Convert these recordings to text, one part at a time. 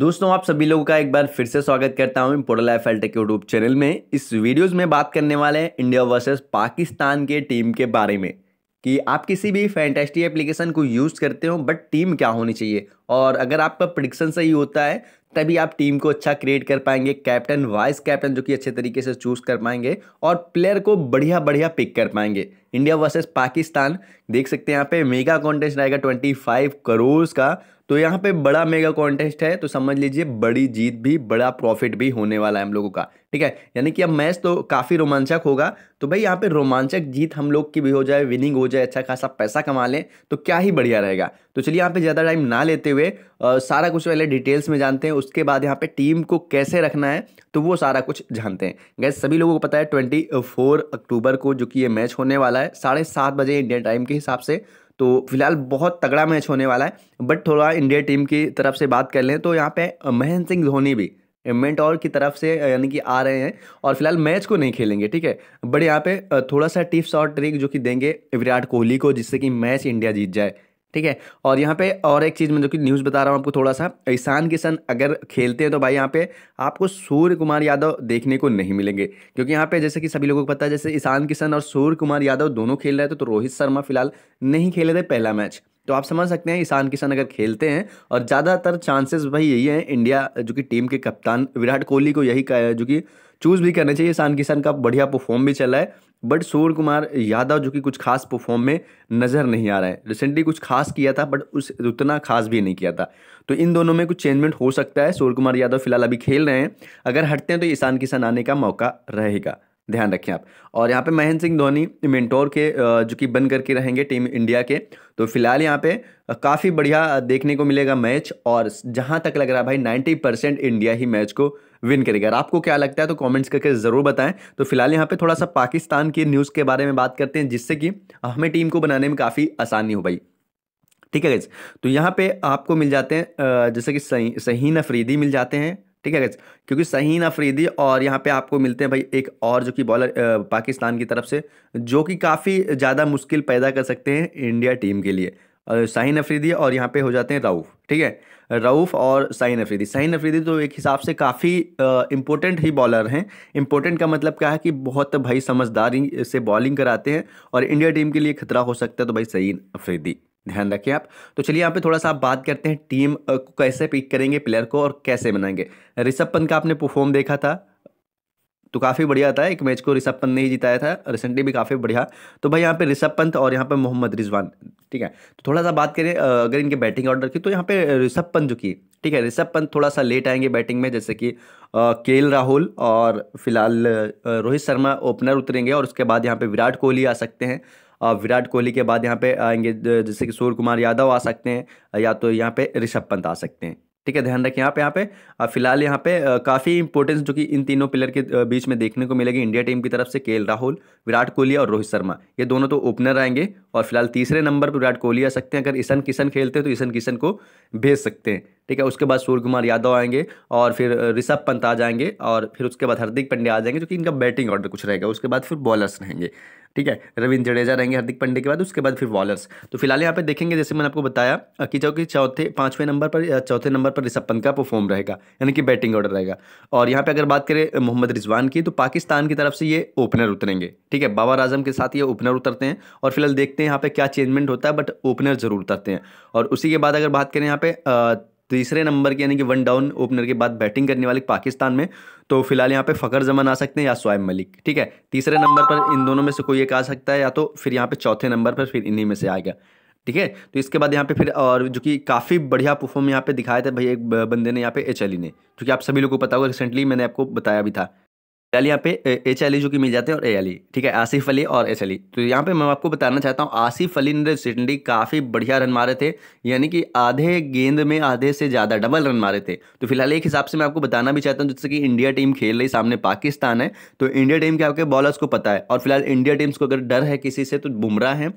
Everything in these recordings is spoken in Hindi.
दोस्तों आप सभी लोगों का एक बार फिर से स्वागत करता हूं इम्पोर्टल F L tech YouTube channel में इस वीडियोस में बात करने वाले हैं इंडिया वर्सेस पाकिस्तान के टीम के बारे में कि आप किसी भी फैंटेस्टी एप्लीकेशन को यूज़ करते हो बट टीम क्या होनी चाहिए और अगर आपका प्रडिक्शन सही होता है तभी आप टीम को अच्छा क्रिएट कर पाएंगे कैप्टन वाइस कैप्टन जो कि अच्छे तरीके से चूज़ कर पाएंगे और प्लेयर को बढ़िया बढ़िया पिक कर पाएंगे इंडिया वर्सेस पाकिस्तान देख सकते हैं यहाँ पे मेगा कॉन्टेस्ट आएगा ट्वेंटी फाइव करोड़ का तो यहाँ पे बड़ा मेगा कॉन्टेस्ट है तो समझ लीजिए बड़ी जीत भी बड़ा प्रॉफिट भी होने वाला है हम लोगों का ठीक है यानी कि अब मैच तो काफ़ी रोमांचक होगा तो भाई यहाँ पे रोमांचक जीत हम लोग की भी हो जाए विनिंग हो जाए अच्छा खासा पैसा कमा लें तो क्या ही बढ़िया रहेगा तो चलिए यहाँ पे ज़्यादा टाइम ना लेते हुए आ, सारा कुछ पहले डिटेल्स में जानते हैं उसके बाद यहाँ पे टीम को कैसे रखना है तो वो सारा कुछ जानते हैं गैस सभी लोगों को पता है ट्वेंटी अक्टूबर को जो कि ये मैच होने वाला है साढ़े बजे इंडियन टाइम के हिसाब से तो फिलहाल बहुत तगड़ा मैच होने वाला है बट थोड़ा इंडिया टीम की तरफ से बात कर लें तो यहाँ पे महेंद्र सिंह धोनी भी और की तरफ से यानी कि आ रहे हैं और फिलहाल मैच को नहीं खेलेंगे ठीक है बट यहाँ पे थोड़ा सा टिप्स और ट्रिक जो कि देंगे विराट कोहली को जिससे कि मैच इंडिया जीत जाए ठीक है और यहाँ पे और एक चीज़ जो कि न्यूज़ बता रहा हूँ आपको थोड़ा सा ईशान किशन अगर खेलते हैं तो भाई यहाँ पे आपको सूर्य कुमार यादव देखने को नहीं मिलेंगे क्योंकि यहाँ पे जैसे कि सभी लोगों को पता है जैसे ईशान किशन और सूर्य कुमार यादव दोनों खेल रहे थे तो रोहित शर्मा फिलहाल नहीं खेले थे पहला मैच तो आप समझ सकते हैं ईशान किशन अगर खेलते हैं और ज़्यादातर चांसेस भाई यही हैं इंडिया जो कि टीम के कप्तान विराट कोहली को यही जो कि चूज़ भी करना चाहिए ईशान किशन का बढ़िया परफॉर्म भी चला है बट सूर्य कुमार यादव जो कि कुछ खास परफॉर्म में नज़र नहीं आ रहा है रिसेंटली कुछ खास किया था बट उस उतना खास भी नहीं किया था तो इन दोनों में कुछ चेंजमेंट हो सकता है सूर्य कुमार यादव फिलहाल अभी खेल रहे हैं अगर हटते हैं तो ईशान किसान आने का मौका रहेगा ध्यान रखें आप और यहाँ पे महेंद्र सिंह धोनी मेंटोर के जो कि बन करके रहेंगे टीम इंडिया के तो फिलहाल यहाँ पे काफ़ी बढ़िया देखने को मिलेगा मैच और जहाँ तक लग रहा है भाई 90 परसेंट इंडिया ही मैच को विन करेगा और आपको क्या लगता है तो कॉमेंट्स करके ज़रूर बताएं तो फिलहाल यहाँ पर थोड़ा सा पाकिस्तान की न्यूज़ के बारे में बात करते हैं जिससे कि हमें टीम को बनाने में काफ़ी आसानी हो पाई ठीक है गज तो यहाँ पे आपको मिल जाते हैं जैसे कि सही सहीन अफरीदी मिल जाते हैं ठीक है गज क्योंकि सहीन अफरीदी और यहाँ पे आपको मिलते हैं भाई एक और जो कि बॉलर पाकिस्तान की तरफ से जो कि काफ़ी ज़्यादा मुश्किल पैदा कर सकते हैं इंडिया टीम के लिए शाहीन अफरीदी और यहाँ पे हो जाते हैं राउफ ठीक है राउफ और शाहीन अफरीदी शाहीन अफरीदी तो एक हिसाब से काफ़ी इम्पोर्टेंट ही बॉलर हैं इम्पोर्टेंट का मतलब क्या है कि बहुत भाई समझदारी से बॉलिंग कराते हैं और इंडिया टीम के लिए खतरा हो सकता है तो भाई शाहीन अफरीदी ध्यान रखें आप तो चलिए यहाँ पे थोड़ा सा आप बात करते हैं टीम को कैसे पिक करेंगे प्लेयर को और कैसे बनाएंगे ऋषभ पंत का आपने परफॉर्म देखा था तो काफ़ी बढ़िया था एक मैच को ऋषभ पंत ने ही जिताया था रिसेंटली भी काफ़ी बढ़िया तो भाई यहाँ पे ऋषभ पंत और यहाँ पे मोहम्मद रिजवान ठीक है तो थोड़ा सा बात करें अगर इनके बैटिंग ऑर्डर की तो यहाँ पे ऋषभ पंत जो की ठीक है ऋषभ पंत थोड़ा सा लेट आएंगे बैटिंग में जैसे कि के राहुल और फिलहाल रोहित शर्मा ओपनर उतरेंगे और उसके बाद यहाँ पर विराट कोहली आ सकते हैं विराट कोहली के बाद यहाँ पे आएंगे जैसे कि सूर्य कुमार यादव आ सकते हैं या तो यहाँ पे ऋषभ पंत आ सकते हैं ठीक है ध्यान रखें आप यहाँ पे फिलहाल यहाँ पे काफ़ी इंपॉर्टेंस जो कि इन तीनों प्लेयर के बीच में देखने को मिलेगी इंडिया टीम की तरफ से के राहुल विराट कोहली और रोहित शर्मा ये दोनों तो ओपनर आएंगे और फिलहाल तीसरे नंबर पर विराट कोहली आ सकते हैं अगर ईशन किशन खेलते हैं तो ईशन किशन को भेज सकते हैं ठीक है उसके बाद सूर्य कुमार यादव आएंगे और फिर ऋषभ पंत आ जाएंगे और फिर उसके बाद हार्दिक पंड्या आ जाएंगे जो कि इनका बैटिंग ऑर्डर कुछ रहेगा उसके बाद फिर बॉलर्स रहेंगे ठीक है रविंद्र जडेजा रहेंगे हार्दिक पंडे के बाद उसके बाद फिर बॉलर्स तो फिलहाल यहाँ पे देखेंगे जैसे मैंने आपको बताया कि जो कि चौथे पाँचवें नंबर पर चौथे नंबर पर ऋषभ पंत का परफॉर्म रहेगा यानी कि बैटिंग ऑर्डर रहेगा और यहाँ पे अगर बात करें मोहम्मद रिजवान की तो पाकिस्तान की तरफ से ये ओपनर उतरेंगे ठीक है बाबर आजम के साथ ये ओपनर उतरते हैं और फिलहाल देखते हैं यहाँ पे क्या चेंजमेंट होता है बट ओपनर जरूर उतरते हैं और उसी के बाद अगर बात करें यहाँ पे तीसरे नंबर के यानी कि वन डाउन ओपनर के बाद बैटिंग करने वाले पाकिस्तान में तो फिलहाल यहाँ पे फ़खर जमान आ सकते हैं या शोएब मलिक ठीक है तीसरे नंबर पर इन दोनों में से कोई एक आ सकता है या तो फिर यहाँ पे चौथे नंबर पर फिर इन्हीं में से आएगा ठीक है तो इसके बाद यहाँ पे फिर और जो कि काफ़ी बढ़िया परफॉर्म यहाँ पे दिखाया था भाई एक बंदे ने यहाँ पे एच e ने जो कि आप सभी लोगों को पता होगा रिसेंटली मैंने आपको बताया भी था एल यहाँ पे एच अली e जो कि मिल जाते हैं और ए अली e, ठीक है आसिफ अली और एच अली e। तो यहाँ पे मैं आपको बताना चाहता हूँ आसिफ अली ने सिटंडी काफ़ी बढ़िया रन मारे थे यानी कि आधे गेंद में आधे से ज़्यादा डबल रन मारे थे तो फिलहाल एक हिसाब से मैं आपको बताना भी चाहता हूँ जैसे कि इंडिया टीम खेल रही सामने पाकिस्तान है तो इंडिया टीम के आपके बॉलर्स को पता है और फिलहाल इंडिया टीम्स को अगर डर है किसी से तो बुमराह हैं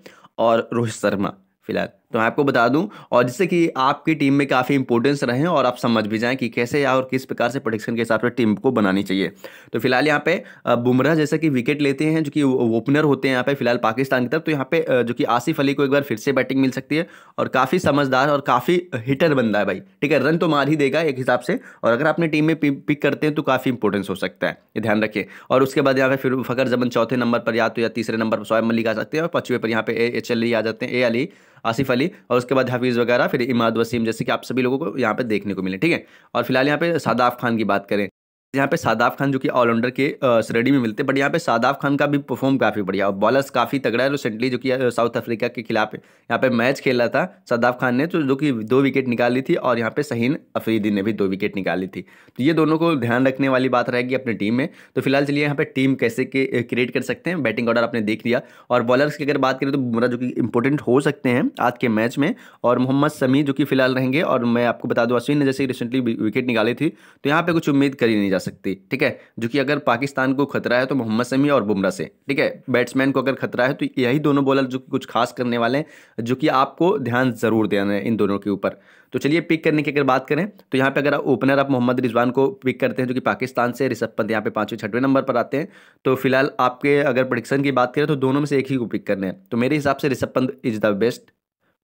और रोहित शर्मा फिलहाल तो मैं आपको बता दूं और जिससे कि आपकी टीम में काफ़ी इंपोर्टेंस रहें और आप समझ भी जाएं कि कैसे या और किस प्रकार से प्रोडिक्शन के हिसाब से टीम को बनानी चाहिए तो फिलहाल यहाँ पे बुमराह जैसा कि विकेट लेते हैं जो कि ओपनर होते हैं यहाँ पे फिलहाल पाकिस्तान की तरफ तो यहाँ पे जो कि आसिफ अली को एक बार फिर से बैटिंग मिल सकती है और काफ़ी समझदार और काफ़ी हिटर बनता है भाई ठीक है रन तो मार ही देगा एक हिसाब से और अगर आपने टीम में पिक करते हैं तो काफ़ी इंपोर्टेंस हो सकता है ये ध्यान रखिए और उसके बाद यहाँ पे फिर फकर जमन चौथे नंबर पर या तो या तीसरे नंबर पर शोएब मलिक आ सकते हैं और पचवे पर यहाँ पे एच एल आ जाते हैं ए अली आसिफ अली और उसके बाद हफीज़ वगैरह फिर इमाद वसीम जैसे कि आप सभी लोगों को यहाँ पर देखने को मिले ठीक है और फिलहाल यहाँ पर सादाफ खान की बात करें यहाँ पे सादाब खान जो कि ऑलराउंडर के श्रेणी में मिलते हैं बट यहाँ पे सादाब खान का भी परफॉर्म काफ़ी बढ़िया और बॉलर्स काफ़ी तगड़ा है रिसेंटली जो कि साउथ अफ्रीका के खिलाफ यहाँ पे मैच खेला था सादाब खान ने तो जो कि दो विकेट निकाली थी और यहाँ पे सहीन अफरीदी ने भी दो विकेट निकाली थी तो ये दोनों को ध्यान रखने वाली बात रहेगी अपनी टीम में तो फिलहाल चलिए यहाँ पर टीम कैसे क्रिएट कर सकते हैं बैटिंग ऑर्डर आपने देख लिया और बॉलर्स की अगर बात करें तो बुमरा जो कि इंपॉर्टेंट हो सकते हैं आज के मैच में और मोहम्मद समी जो कि फिलहाल रहेंगे और मैं आपको बता दूँ अश्विन ने जैसे रिसेंटली विकेट निकाली थी तो यहाँ पर कुछ उम्मीद करी नहीं जा सकती ठीक है जो कि अगर पाकिस्तान को खतरा है तो मोहम्मद शमी और बुमराह से ठीक है बैट्समैन को अगर खतरा है तो यही दोनों बॉलर जो कुछ खास करने वाले हैं जो कि आपको ध्यान ज़रूर देना है इन दोनों के ऊपर तो चलिए पिक करने की अगर बात करें तो यहाँ पे अगर ओपनर आप मोहम्मद रिजवान को पिक करते हैं जो कि पाकिस्तान से ऋषभ पंत यहाँ पे पाँचवें छठवें नंबर पर आते हैं तो फिलहाल आपके अगर प्रडिक्शन की बात करें तो दोनों में से एक ही को पिक करने हैं तो मेरे हिसाब से Rishabh Pant is the best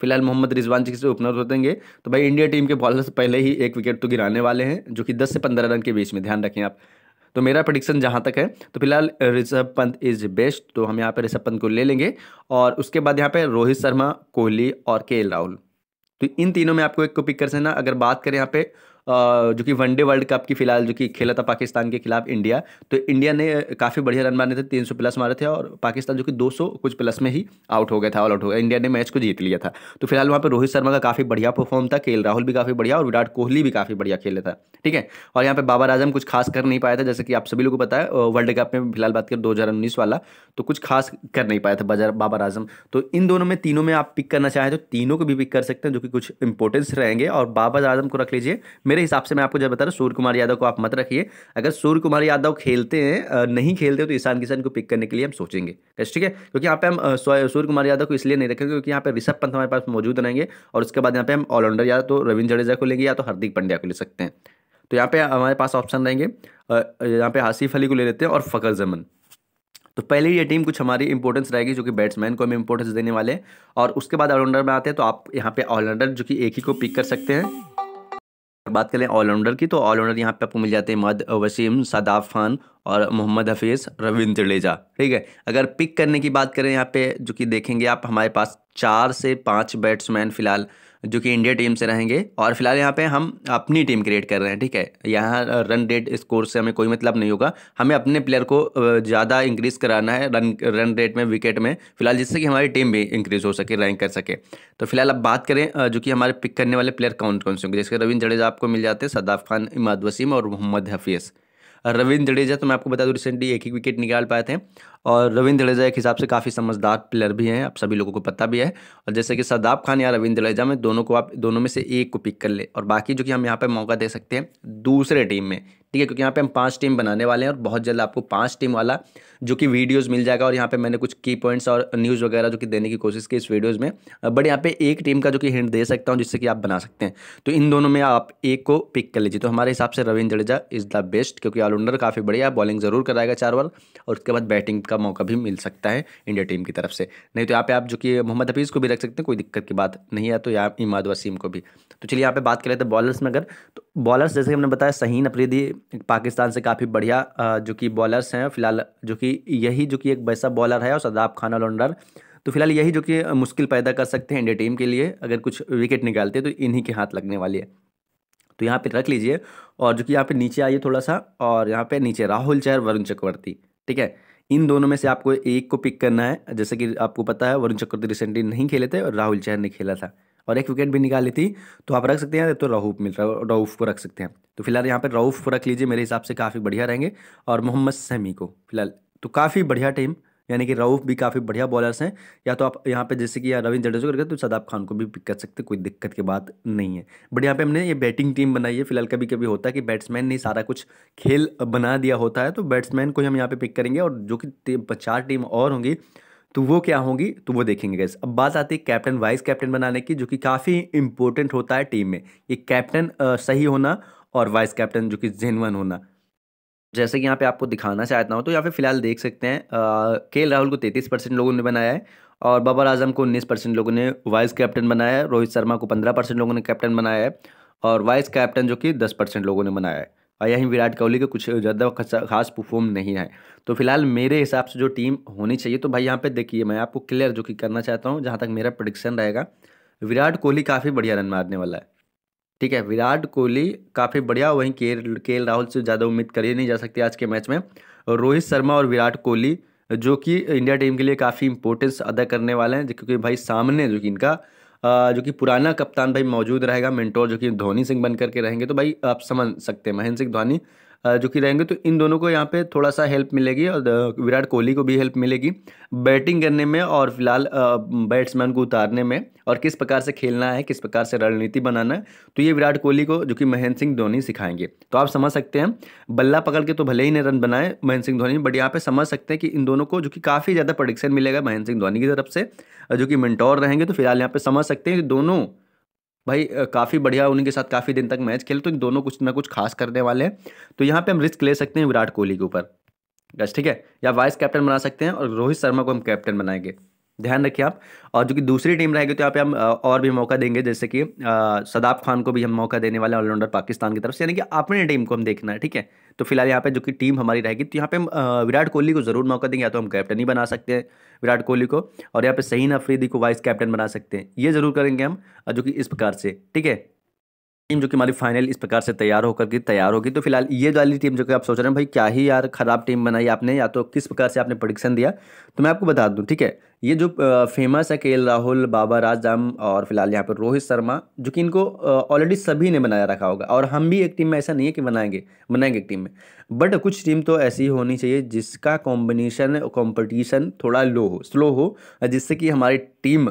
फिलहाल मोहम्मद रिजवान जी से ओपनर हो देंगे तो भाई इंडिया टीम के बॉलर पहले ही एक विकेट तो गिराने वाले हैं जो कि दस से पंद्रह रन के बीच में ध्यान रखें आप तो मेरा प्रडिक्शन जहाँ तक है तो फिलहाल ऋषभ पंत इज बेस्ट तो हम यहाँ पर ऋषभ पंत को ले लेंगे और उसके बाद यहाँ पर रोहित शर्मा कोहली और के राहुल तो इन तीनों में आपको एक को पिक कर सकना अगर बात करें यहाँ पे जो कि वनडे वर्ल्ड कप की फिलहाल जो कि खेला था पाकिस्तान के खिलाफ इंडिया तो इंडिया ने काफ़ी बढ़िया रन मारे थे तीन सौ प्लस मारे थे और पाकिस्तान जो कि दो सौ कुछ प्लस में ही आउट हो गया था ऑल आउट हो गया इंडिया ने मैच को जीत लिया था तो फिलहाल वहाँ पर रोहित शर्मा का काफ़ी बढ़िया परफॉर्म था के राहुल भी काफ़ी बढ़िया और विराट कोहली भी काफ़ी बढ़िया खेला था ठीक है और यहाँ पर बाबर आजम कुछ खास कर नहीं पाया था जैसे कि आप सभी लोगों को पता है वर्ल्ड कप में फिलहाल बात करें दो वाला तो कुछ खास कर नहीं पाया था बाबर आजम तो इन दोनों में तीनों में आप पिक करना चाहें तो तीनों को भी पिक कर सकते हैं जो कि कुछ इंपॉर्टेंस रहेंगे और बाबर आजम को रख लीजिए मेरे हिसाब से मैं आपको जब बता रहा सूर्य कुमार यादव को आप मत रखिए अगर सूर्य कुमार यादव खेलते हैं नहीं खेलते तो ईशान किशन को पिक करने के लिए हम सोचेंगे ठीक है क्योंकि यहाँ पे हम सूर्य कुमार यादव को इसलिए नहीं रखेंगे क्योंकि यहाँ पे ऋषभ पंत हमारे पास मौजूद रहेंगे और उसके बाद यहाँ पे हम ऑलराउंडर या तो रविंद जडेजा को लेंगे या तो हार्दिक पंड्या को ले सकते हैं तो यहाँ पे हमारे पास ऑप्शन रहेंगे यहाँ पे आसिफ अली को ले लेते हैं और फ़कर जमन तो पहले ये टीम कुछ हमारी इंपॉर्टेंस रहेगी जो कि बैट्समैन को हम इंपॉर्टेंस देने वाले हैं और उसके बाद ऑलराउंडर में आते हैं तो आप यहाँ पे ऑलराउंडर जो कि एक ही को पिक कर सकते हैं बात करें ऑलराउंडर की तो ऑलराउंडर यहाँ पे आपको मिल जाते हैं मद वसीम सदाफ खान और मोहम्मद हफीज़ रविंद्र जडेजा ठीक है अगर पिक करने की बात करें यहाँ पे जो कि देखेंगे आप हमारे पास चार से पांच बैट्समैन फ़िलहाल जो कि इंडिया टीम से रहेंगे और फिलहाल यहाँ पे हम अपनी टीम क्रिएट कर रहे हैं ठीक है यहाँ रन रेट स्कोर से हमें कोई मतलब नहीं होगा हमें अपने प्लेयर को ज़्यादा इंक्रीज़ कराना है रन रन रेट में विकेट में फिलहाल जिससे कि हमारी टीम भी इंक्रीज़ हो सके रैंक कर सके तो फिलहाल अब बात करें जो कि हमारे पिक करने वाले प्लेयर कौन कौन से होंगे जैसे रविंद्र जडेजा आपको मिल जाते हैं सदाफ खान इमाद वसीम और मोहम्मद हफीज़ रविंद्र जडेजा तो मैं आपको बता दूँ रिसेंटली एक ही विकेट निकाल पाए थे और रविंद्र जडेजा एक हिसाब से काफ़ी समझदार प्लेयर भी हैं आप सभी लोगों को पता भी है और जैसे कि सदाब खान या रविंद्र जडेजा में दोनों को आप दोनों में से एक को पिक कर ले और बाकी जो कि हम यहाँ पर मौका दे सकते हैं दूसरे टीम में ठीक है क्योंकि यहाँ पर हम पाँच टीम बनाने वाले हैं और बहुत जल्द आपको पाँच टीम वाला जो कि वीडियोज़ मिल जाएगा और यहाँ पर मैंने कुछ की पॉइंट्स और न्यूज़ वगैरह जो कि देने की कोशिश की इस वीडियोज़ में बट यहाँ पर एक टीम का जो कि हिंट दे सकता हूँ जिससे कि आप बना सकते हैं तो इन दोनों में आप एक को पिक कर लीजिए तो हमारे हिसाब से Ravindra Jadeja is the best क्योंकि ऑलराउंडर काफ़ी बढ़िया बॉलिंग ज़रूर कराएगा चार बार और उसके बाद बैटिंग का मौका भी मिल सकता है इंडिया टीम की तरफ से नहीं तो यहाँ पे आप जो कि मोहम्मद हफीज़ को भी रख सकते हैं कोई दिक्कत की बात नहीं है तो यहाँ इमाद वसीम को भी तो चलिए यहाँ पे बात कर लेते हैं बॉलर्स में अगर तो बॉलर्स जैसे हमने बताया सहीन अफरीदी पाकिस्तान से काफ़ी बढ़िया जो कि बॉलर्स हैं फिलहाल जो कि यही जो कि एक वैसा बॉलर है और सदाब खान ऑलराउंडर तो फिलहाल यही जो कि मुश्किल पैदा कर सकते हैं इंडिया टीम के लिए अगर कुछ विकेट निकालते हैं तो इन्हीं के हाथ लगने वाली है तो यहाँ पे रख लीजिए और जो कि यहाँ पे नीचे आइए थोड़ा सा और यहाँ पे नीचे राहुल चहर वरुण चक्रवर्ती ठीक है इन दोनों में से आपको एक को पिक करना है जैसे कि आपको पता है वरुण चक्रवर्ती रिसेंटली नहीं खेले थे और राहुल चहर ने खेला था और एक विकेट भी निकाली थी तो आप रख सकते हैं तो राहूफ मिल रहा राउूफ को रख सकते हैं तो फिलहाल यहाँ पर राउूफ को रख लीजिए मेरे हिसाब से काफ़ी बढ़िया रहेंगे और मोहम्मद सहमी को फिलहाल तो काफ़ी बढ़िया टीम यानी कि रऊफ़ भी काफ़ी बढ़िया बॉलर्स हैं या तो आप यहाँ पे जैसे कि रविंद्र जडेजा करके तो सदाब खान को भी पिक कर सकते कोई दिक्कत की बात नहीं है बट यहाँ पे हमने ये बैटिंग टीम बनाई है फिलहाल कभी कभी होता है कि बैट्समैन ने सारा कुछ खेल बना दिया होता है तो बैट्समैन को हम यहाँ पर पिक करेंगे और जो कि चार टीम और होंगी तो वो क्या होंगी तो वो देखेंगे गैस अब बात आती है कैप्टन वाइस कैप्टन बनाने की जो कि काफ़ी इंपॉर्टेंट होता है टीम में ये कैप्टन सही होना और वाइस कैप्टन जो कि जेनवन होना जैसे कि यहाँ पे आपको दिखाना चाहता हूँ तो यहाँ पे फिलहाल देख सकते हैं के राहुल को तैंतीस परसेंट लोगों ने बनाया है और बाबर आजम को उन्नीस परसेंट लोगों ने वाइस कैप्टन बनाया है रोहित शर्मा को पंद्रह परसेंट लोगों ने कैप्टन बनाया है और वाइस कैप्टन जो कि दस परसेंट लोगों ने बनाया है और यहीं विराट कोहली के कुछ ज़्यादा खास परफॉर्म नहीं है तो फिलहाल मेरे हिसाब से जो टीम होनी चाहिए तो भाई यहाँ पर देखिए मैं आपको क्लियर जो कि करना चाहता हूँ जहाँ तक मेरा प्रडिक्शन रहेगा विराट कोहली काफ़ी बढ़िया रन मारने वाला है ठीक है विराट कोहली काफ़ी बढ़िया वहीं के एल राहुल से ज़्यादा उम्मीद करी नहीं जा सकती आज के मैच में रोहित शर्मा और विराट कोहली जो कि इंडिया टीम के लिए काफ़ी इंपॉर्टेंस अदा करने वाले हैं क्योंकि भाई सामने जो कि इनका जो कि पुराना कप्तान भाई मौजूद रहेगा मेंटोर जो कि धोनी सिंह बन करके रहेंगे तो भाई आप समझ सकते हैं महेंद्र सिंह धोनी जो कि रहेंगे तो इन दोनों को यहाँ पे थोड़ा सा हेल्प मिलेगी और विराट कोहली को भी हेल्प मिलेगी बैटिंग करने में और फिलहाल बैट्समैन को उतारने में और किस प्रकार से खेलना है किस प्रकार से रणनीति बनाना है तो ये विराट कोहली को जो कि महेंद्र सिंह धोनी सिखाएंगे तो आप समझ सकते हैं बल्ला पकड़ के तो भले ही ने रन बनाए महेंद्र सिंह धोनी बट यहाँ पे समझ सकते हैं कि इन दोनों को जो कि काफ़ी ज़्यादा प्रोडिक्शन मिलेगा महेंद्र सिंह धोनी की तरफ से जो कि मिनटोर रहेंगे तो फिलहाल यहाँ पे समझ सकते हैं कि दोनों भाई काफ़ी बढ़िया उनके साथ काफ़ी दिन तक मैच खेले तो इन दोनों कुछ ना कुछ खास करने वाले हैं तो यहाँ पे हम रिस्क ले सकते हैं विराट कोहली के ऊपर बस ठीक है या वाइस कैप्टन बना सकते हैं और रोहित शर्मा को हम कैप्टन बनाएंगे ध्यान रखिए आप और जो कि दूसरी टीम रहेगी तो यहाँ पे हम और भी मौका देंगे जैसे कि सदाब खान को भी हम मौका देने वाले ऑलराउंडर पाकिस्तान की तरफ से यानी कि अपनी टीम को हम देखना है ठीक है तो फिलहाल यहाँ पे जो कि टीम हमारी रहेगी तो यहाँ पे हम विराट कोहली को ज़रूर मौका देंगे या तो हम कैप्टन ही बना सकते हैं विराट कोहली को और यहाँ पे सहीन अफरीदी को वाइस कैप्टन बना सकते हैं ये ज़रूर करेंगे हम जो कि इस प्रकार से ठीक है टीम जो कि हमारी फाइनल इस प्रकार से तैयार होकर के तैयार होगी तो फिलहाल ये वाली टीम जो कि आप सोच रहे हैं भाई क्या ही यार ख़राब टीम बनाई आपने या तो किस प्रकार से आपने प्रोडिक्शन दिया तो मैं आपको बता दूं ठीक है ये जो फेमस है के राहुल बाबा राजदाम और फिलहाल यहाँ पर रोहित शर्मा जो कि इनको ऑलरेडी सभी ने बनाया रखा होगा और हम भी एक टीम में ऐसा नहीं है कि बनाएंगे बनाएंगे एक टीम में बट कुछ टीम तो ऐसी होनी चाहिए जिसका कॉम्बिनेशन कॉम्पिटिशन थोड़ा लो हो स्लो हो जिससे कि हमारी टीम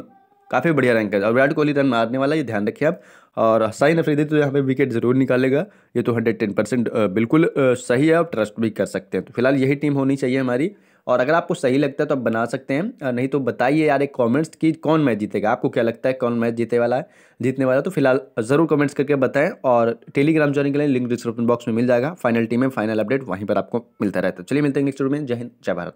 काफ़ी बढ़िया रैंक है और विराट कोहली रन मारने वाला ये ध्यान रखिए आप और साइन अफरीदी तो यहाँ पे विकेट ज़रूर निकालेगा ये तो हंड्रेड टेन परसेंट बिल्कुल सही है आप ट्रस्ट भी कर सकते हैं तो फिलहाल यही टीम होनी चाहिए हमारी और अगर आपको सही लगता है तो आप बना सकते हैं नहीं तो बताइए यार एक कॉमेंट्स कि कौन मैच जीतेगा आपको क्या लगता है कौन मैच जीते वाला है जीतने वाला तो फिलहाल ज़रूर कमेंट्स करके बताएं और टेलीग्राम ज्वाइन के लिए लिंक डिस्क्रिप्शन बॉक्स में मिल जाएगा फाइनल टीम है फाइनल अपडेट वहीं पर आपको मिलता रहता है चलिए मिलते हैं नेक्स्ट में जय हिंद जय भारत